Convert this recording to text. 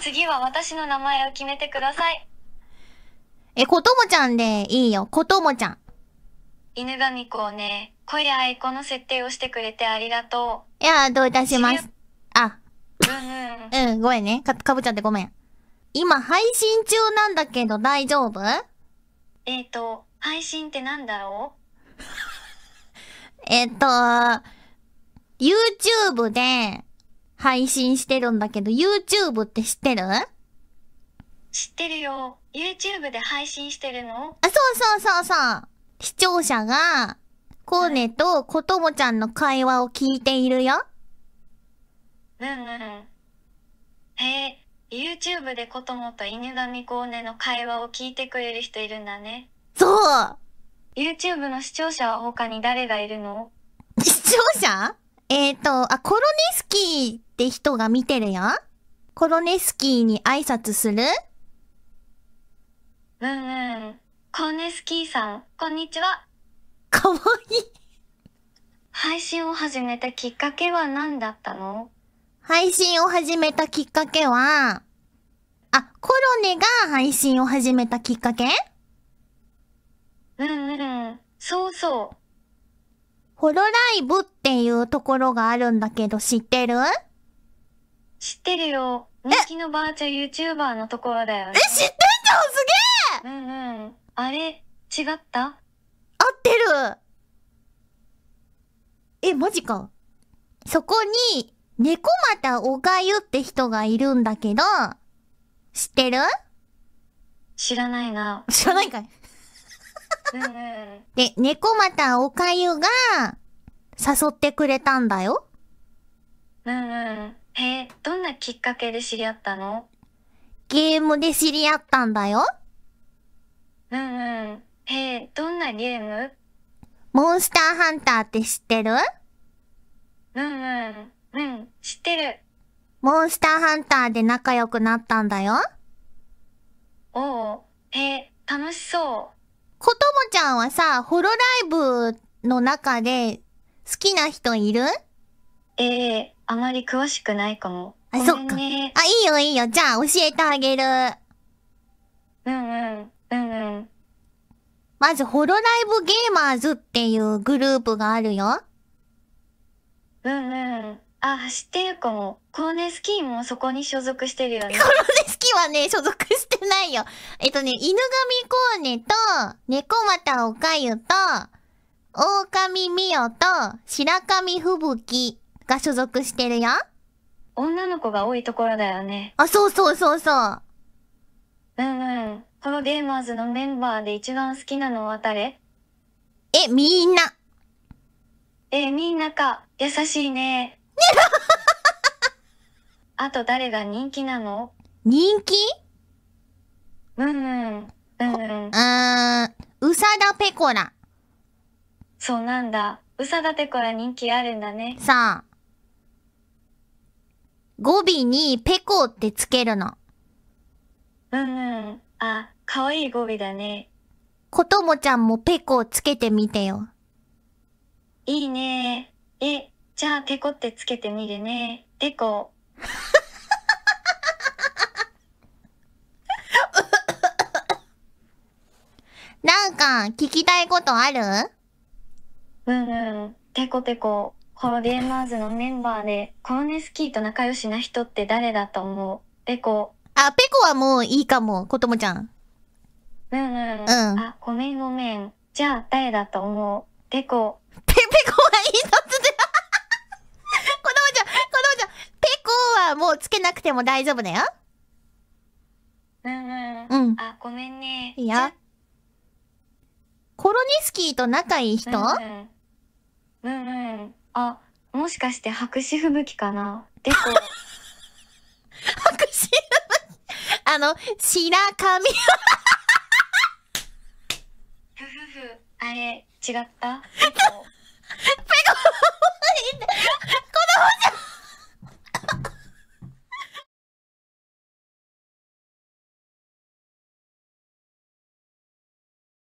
次は私の名前を決めてください。え、こともちゃんでいいよ。こともちゃん。犬神子をね、恋やアイコの設定をしてくれてありがとう。いや、どういたします。あ。うんうん。うん、ごめんね。か、かぶちゃってごめん。今、配信中なんだけど大丈夫えっ、と、配信ってなんだろう えっと、YouTube で、配信してるんだけど、YouTube って知ってる知ってるよ。YouTube で配信してるのあ、そうそうそうそう。視聴者が、コーネとコトモちゃんの会話を聞いているよ。うんうん。へえ、YouTube でコトモと犬神コーネの会話を聞いてくれる人いるんだね。そう !YouTube の視聴者は他に誰がいるの視聴者えっ、ー、と、あ、コロネスキーって人が見てるよ。コロネスキーに挨拶するうんうん。コロネスキーさん、こんにちは。かわいい配信を始めたきっかけは何だったの配信を始めたきっかけは、あ、コロネが配信を始めたきっかけうんうん。そうそう。ホロライブっていうところがあるんだけど知ってる知ってるよ。人気のバーチャ YouTuber のところだよ、ね、え、知ってんじゃんすげえうんうん。あれ、違った合ってるえ、マジか。そこに、猫又おかゆって人がいるんだけど、知ってる知らないな。知らないかいで、猫またおかゆが誘ってくれたんだよ。うんうん。へえ、どんなきっかけで知り合ったのゲームで知り合ったんだよ。うんうん。へえ、どんなゲームモンスターハンターって知ってるうんうん。うん、知ってる。モンスターハンターで仲良くなったんだよ。おお。へえ、楽しそう。こともちゃんはさ、ホロライブの中で好きな人いるええー、あまり詳しくないかも。あ、ね、そっか。あ、いいよいいよ。じゃあ教えてあげる。うんうん。うんうん。まず、ホロライブゲーマーズっていうグループがあるよ。うんうん。あ、知ってる子も、コーネスキーもそこに所属してるよね。コーネスキーはね、所属してないよ。えっとね、犬神コーネと、猫又おかゆと、狼みよと、白神吹雪が所属してるよ。女の子が多いところだよね。あ、そうそうそうそう。うんうん。このゲーマーズのメンバーで一番好きなのは誰え、みんな。え、みんなか。優しいね。あと誰が人気なの人気うんうん。うんうん。うさだぺこら。そうなんだ。うさだぺこら人気あるんだね。さあ。語尾にぺこってつけるの。うんうん。あ、かわいい語尾だね。こともちゃんもぺこつけてみてよ。いいねえ。え、じゃあ、てこってつけてみるね。てこ。なんか、聞きたいことあるうんうん。てこてこ、ホロゲーマーズのメンバーで、コロネスキーと仲良しな人って誰だと思うペコ。あ、ペコはもういいかも、こともちゃん。うんうん。うん。あ、ごめんごめん。じゃあ、誰だと思うペコ。ペ、ペコはいいのつけなくても大丈夫だよ。うんうん。うん。あ、ごめんね。いや。コロニスキーと仲いい人、うん、うん、うんうんあ、もしかして白紙吹雪かなでこ。白紙吹雪 あの、白髪。ふふふ、あれ、違ったペコ。ペコ